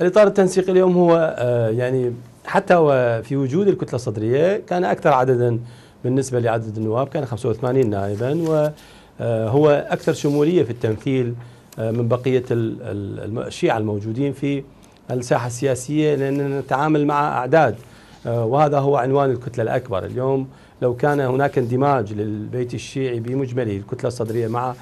الإطار التنسيقي اليوم هو آه، يعني حتى في وجود الكتلة الصدرية كان أكثر عددا بالنسبة لعدد النواب كان 85 نائبا وهو آه، أكثر شمولية في التمثيل آه، من بقية الشيعة الموجودين في الساحة السياسية لأننا نتعامل مع أعداد وهذا هو عنوان الكتلة الأكبر اليوم لو كان هناك اندماج للبيت الشيعي بمجمله الكتلة الصدرية مع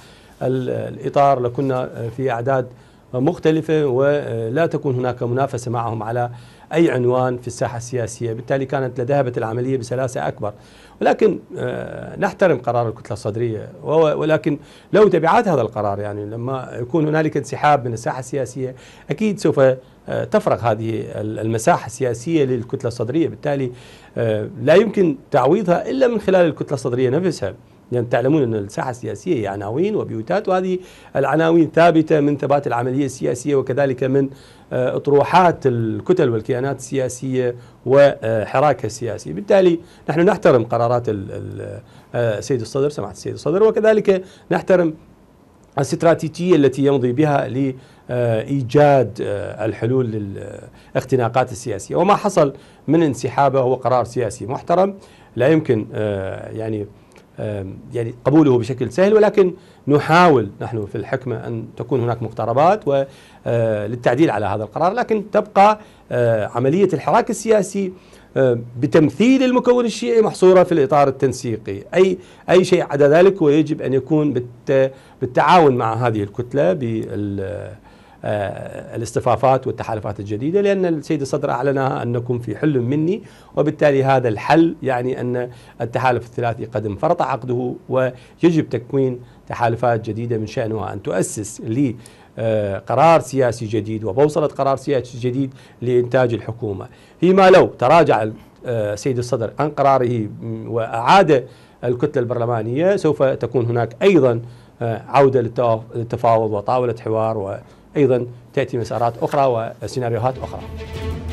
الإطار لكنا في أعداد مختلفة ولا تكون هناك منافسة معهم على أي عنوان في الساحة السياسية بالتالي كانت لذهبت العملية بسلاسة أكبر ولكن آه، نحترم قرار الكتلة الصدرية ولكن له تبعات هذا القرار يعني لما يكون هنالك انسحاب من الساحة السياسية أكيد سوف آه، تفرغ هذه المساحة السياسية للكتلة الصدرية بالتالي آه، لا يمكن تعويضها إلا من خلال الكتلة الصدرية نفسها لأن تعلمون أن الساحة السياسية هي عناوين وبيوتات وهذه العناوين ثابتة من ثبات العملية السياسية وكذلك من آه، أطروحات الكتل والكيانات السياسية وحراكها السياسي بالتالي نحن نحترم قرارات آه، السيد الصدر سماحة السيد الصدر وكذلك نحترم الاستراتيجية التي يمضي بها لإيجاد آه، الحلول للاختناقات السياسية وما حصل من انسحابه هو قرار سياسي محترم لا يمكن يعني يعني قبوله بشكل سهل ولكن نحاول نحن في الحكمة أن تكون هناك مقتربات آه، للتعديل على هذا القرار لكن تبقى آه، عملية الحراك السياسي آه، بتمثيل المكون الشيعي محصورة في الإطار التنسيقي أي, أي شيء عدا ذلك ويجب أن يكون بالتعاون مع هذه الكتلة بال آه، الاصطفافات والتحالفات الجديدة لأن السيد الصدر أعلنها أنكم في حل مني وبالتالي هذا الحل يعني أن التحالف الثلاثي قد انفرط عقده ويجب تكوين تحالفات جديدة من شأنها أن تؤسس لي آه، قرار سياسي جديد وبوصلة قرار سياسي جديد لإنتاج الحكومة فيما لو تراجع آه، السيد الصدر عن قراره وأعاد الكتلة البرلمانية سوف تكون هناك أيضا آه، عودة للتفاوض وطاولة حوار وأيضا تأتي مسارات أخرى وسيناريوهات أخرى